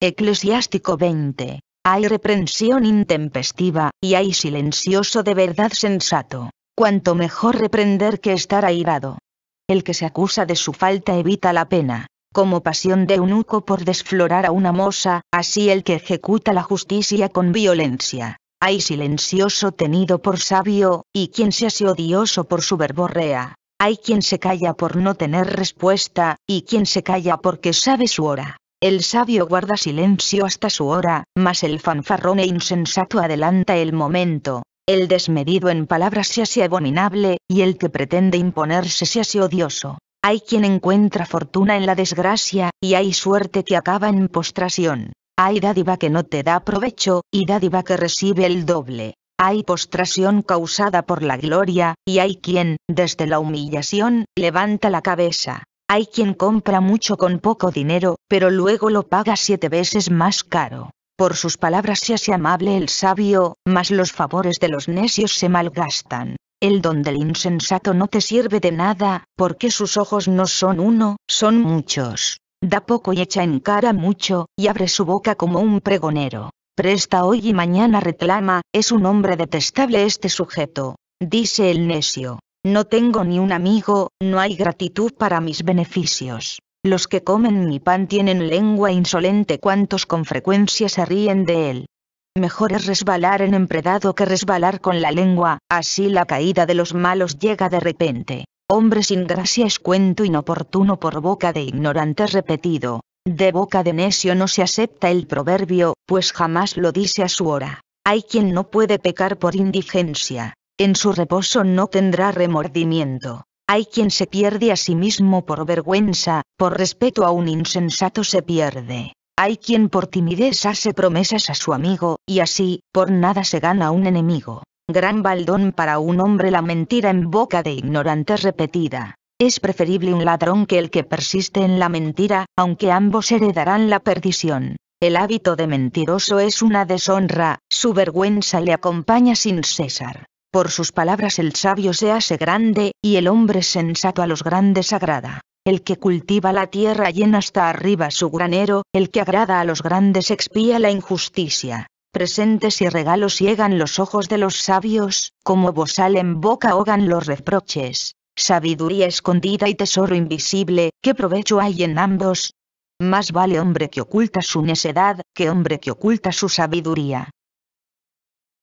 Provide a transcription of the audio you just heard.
Eclesiástico 20. Hay reprensión intempestiva, y hay silencioso de verdad sensato. Cuanto mejor reprender que estar airado. El que se acusa de su falta evita la pena, como pasión de eunuco por desflorar a una moza, así el que ejecuta la justicia con violencia. Hay silencioso tenido por sabio, y quien se hace odioso por su verborrea. Hay quien se calla por no tener respuesta, y quien se calla porque sabe su hora. El sabio guarda silencio hasta su hora, mas el fanfarrón e insensato adelanta el momento. El desmedido en palabras se hace abominable, y el que pretende imponerse se hace odioso. Hay quien encuentra fortuna en la desgracia, y hay suerte que acaba en postración. Hay dádiva que no te da provecho, y dádiva que recibe el doble. Hay postración causada por la gloria, y hay quien, desde la humillación, levanta la cabeza. Hay quien compra mucho con poco dinero, pero luego lo paga siete veces más caro. Por sus palabras se hace amable el sabio, mas los favores de los necios se malgastan. El don del insensato no te sirve de nada, porque sus ojos no son uno, son muchos. Da poco y echa en cara mucho, y abre su boca como un pregonero. Presta hoy y mañana reclama, es un hombre detestable este sujeto, dice el necio. No tengo ni un amigo, no hay gratitud para mis beneficios. Los que comen mi pan tienen lengua insolente cuantos con frecuencia se ríen de él. Mejor es resbalar en empredado que resbalar con la lengua, así la caída de los malos llega de repente. Hombre sin gracia es cuento inoportuno por boca de ignorante repetido. De boca de necio no se acepta el proverbio, pues jamás lo dice a su hora. Hay quien no puede pecar por indigencia. En su reposo no tendrá remordimiento. Hay quien se pierde a sí mismo por vergüenza, por respeto a un insensato se pierde. Hay quien por timidez hace promesas a su amigo, y así, por nada se gana un enemigo. Gran baldón para un hombre la mentira en boca de ignorante repetida. Es preferible un ladrón que el que persiste en la mentira, aunque ambos heredarán la perdición. El hábito de mentiroso es una deshonra, su vergüenza le acompaña sin cesar. Por sus palabras el sabio se hace grande, y el hombre sensato a los grandes agrada. El que cultiva la tierra llena hasta arriba su granero, el que agrada a los grandes expía la injusticia. Presentes y regalos ciegan los ojos de los sabios, como bozal en boca ahogan los reproches. Sabiduría escondida y tesoro invisible, ¿qué provecho hay en ambos? Más vale hombre que oculta su necedad, que hombre que oculta su sabiduría.